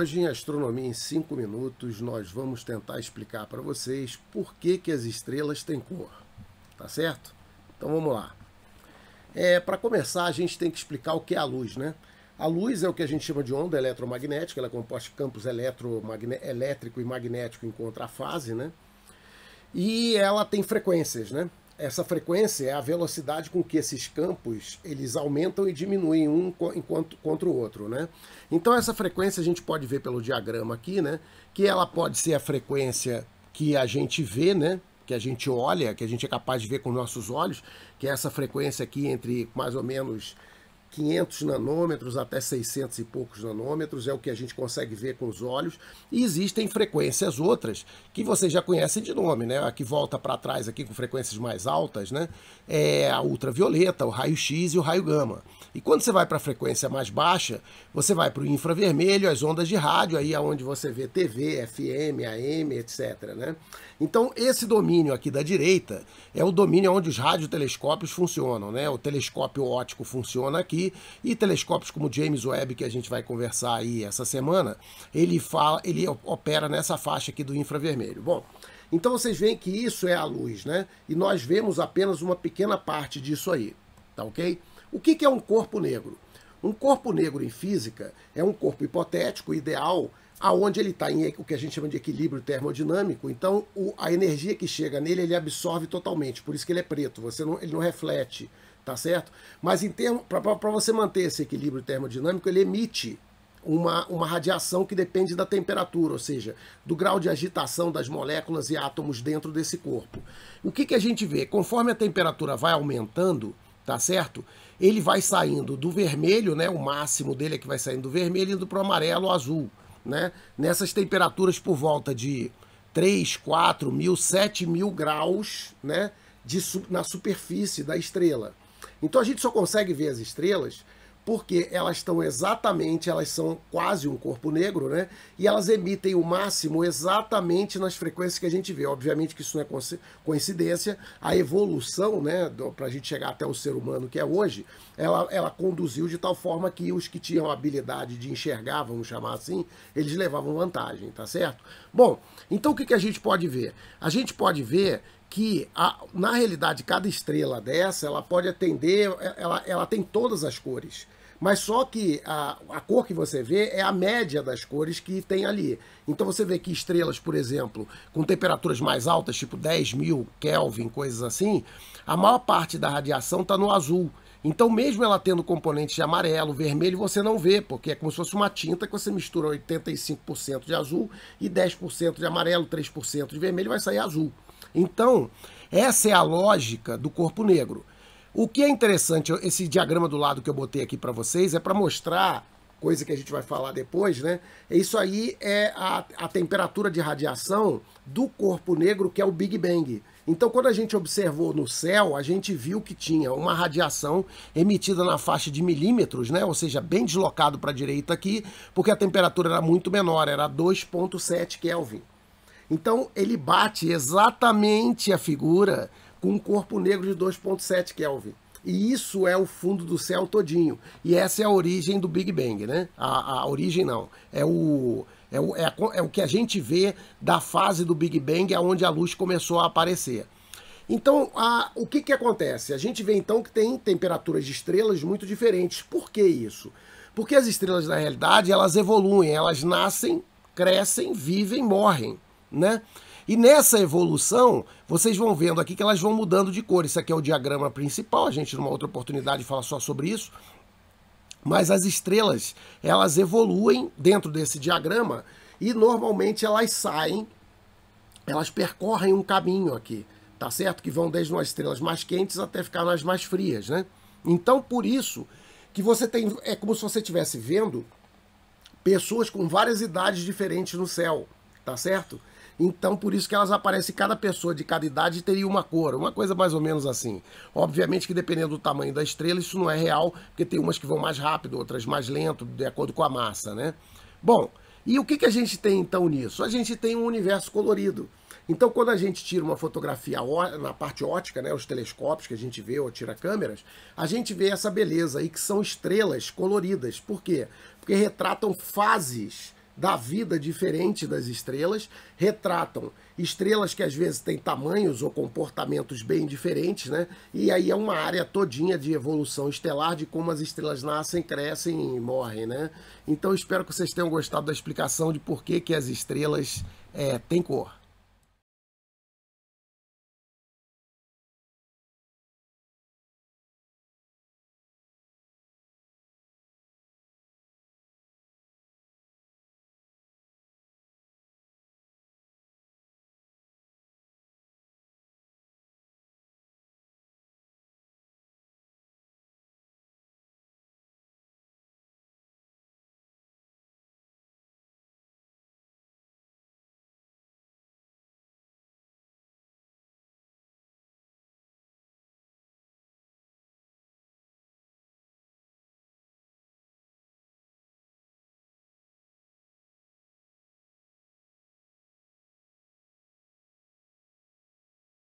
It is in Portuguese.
Hoje em Astronomia em 5 minutos nós vamos tentar explicar para vocês por que, que as estrelas têm cor, tá certo? Então vamos lá. É, para começar a gente tem que explicar o que é a luz, né? A luz é o que a gente chama de onda eletromagnética, ela é composta de campos elétrico e magnético em contrafase, né? E ela tem frequências, né? Essa frequência é a velocidade com que esses campos eles aumentam e diminuem um enquanto contra o outro, né? Então essa frequência a gente pode ver pelo diagrama aqui, né? Que ela pode ser a frequência que a gente vê, né? Que a gente olha, que a gente é capaz de ver com nossos olhos, que é essa frequência aqui entre mais ou menos 500 nanômetros até 600 e poucos nanômetros, é o que a gente consegue ver com os olhos. E existem frequências outras que vocês já conhecem de nome, né? A que volta para trás aqui com frequências mais altas, né? É a ultravioleta, o raio-x e o raio-gama. E quando você vai para a frequência mais baixa, você vai para o infravermelho, as ondas de rádio, aí aonde é você vê TV, FM, AM, etc, né? Então, esse domínio aqui da direita é o domínio onde os radiotelescópios funcionam, né? O telescópio óptico funciona aqui e telescópios como James Webb, que a gente vai conversar aí essa semana, ele fala, ele opera nessa faixa aqui do infravermelho. Bom, então vocês veem que isso é a luz, né? E nós vemos apenas uma pequena parte disso aí, tá ok? O que, que é um corpo negro? Um corpo negro em física é um corpo hipotético, ideal, aonde ele está em o que a gente chama de equilíbrio termodinâmico, então o, a energia que chega nele ele absorve totalmente, por isso que ele é preto, você não, ele não reflete, tá certo? Mas em termo para você manter esse equilíbrio termodinâmico, ele emite uma, uma radiação que depende da temperatura, ou seja, do grau de agitação das moléculas e átomos dentro desse corpo. O que, que a gente vê? Conforme a temperatura vai aumentando, tá certo? Ele vai saindo do vermelho, né? O máximo dele é que vai saindo do vermelho, indo para o amarelo, azul né? Nessas temperaturas por volta de 3, 4 mil, 7 mil graus, né? De, na superfície da estrela. Então a gente só consegue ver as estrelas porque elas estão exatamente, elas são quase um corpo negro, né? E elas emitem o máximo exatamente nas frequências que a gente vê. Obviamente que isso não é coincidência. A evolução, né, para a gente chegar até o ser humano que é hoje, ela, ela conduziu de tal forma que os que tinham habilidade de enxergar, vamos chamar assim, eles levavam vantagem, tá certo? Bom, então o que, que a gente pode ver? A gente pode ver que a, na realidade cada estrela dessa ela pode atender, ela, ela tem todas as cores. Mas só que a, a cor que você vê é a média das cores que tem ali. Então você vê que estrelas, por exemplo, com temperaturas mais altas, tipo 10 mil Kelvin, coisas assim, a maior parte da radiação está no azul. Então, mesmo ela tendo componentes de amarelo, vermelho, você não vê, porque é como se fosse uma tinta que você mistura 85% de azul e 10% de amarelo, 3% de vermelho, vai sair azul. Então, essa é a lógica do corpo negro. O que é interessante, esse diagrama do lado que eu botei aqui para vocês, é para mostrar, coisa que a gente vai falar depois, né? Isso aí é a, a temperatura de radiação do corpo negro, que é o Big Bang. Então, quando a gente observou no céu, a gente viu que tinha uma radiação emitida na faixa de milímetros, né? Ou seja, bem deslocado para a direita aqui, porque a temperatura era muito menor, era 2.7 Kelvin. Então, ele bate exatamente a figura com um corpo negro de 2,7 Kelvin. E isso é o fundo do céu todinho. E essa é a origem do Big Bang, né? A, a origem não. É o, é, o, é, a, é o que a gente vê da fase do Big Bang, aonde a luz começou a aparecer. Então, a, o que, que acontece? A gente vê então que tem temperaturas de estrelas muito diferentes. Por que isso? Porque as estrelas, na realidade, elas evoluem, elas nascem, crescem, vivem, morrem, né? E nessa evolução, vocês vão vendo aqui que elas vão mudando de cor. Isso aqui é o diagrama principal, a gente numa outra oportunidade fala só sobre isso. Mas as estrelas, elas evoluem dentro desse diagrama e normalmente elas saem, elas percorrem um caminho aqui, tá certo? Que vão desde umas estrelas mais quentes até ficar nas mais frias, né? Então, por isso que você tem, é como se você estivesse vendo pessoas com várias idades diferentes no céu, tá certo? Então, por isso que elas aparecem, cada pessoa de cada idade teria uma cor, uma coisa mais ou menos assim. Obviamente que dependendo do tamanho da estrela, isso não é real, porque tem umas que vão mais rápido, outras mais lento, de acordo com a massa, né? Bom, e o que, que a gente tem então nisso? A gente tem um universo colorido. Então, quando a gente tira uma fotografia na parte ótica, né, os telescópios que a gente vê ou tira câmeras, a gente vê essa beleza aí que são estrelas coloridas. Por quê? Porque retratam fases da vida diferente das estrelas, retratam estrelas que às vezes têm tamanhos ou comportamentos bem diferentes, né? E aí é uma área todinha de evolução estelar de como as estrelas nascem, crescem e morrem, né? Então espero que vocês tenham gostado da explicação de por que, que as estrelas é, têm cor.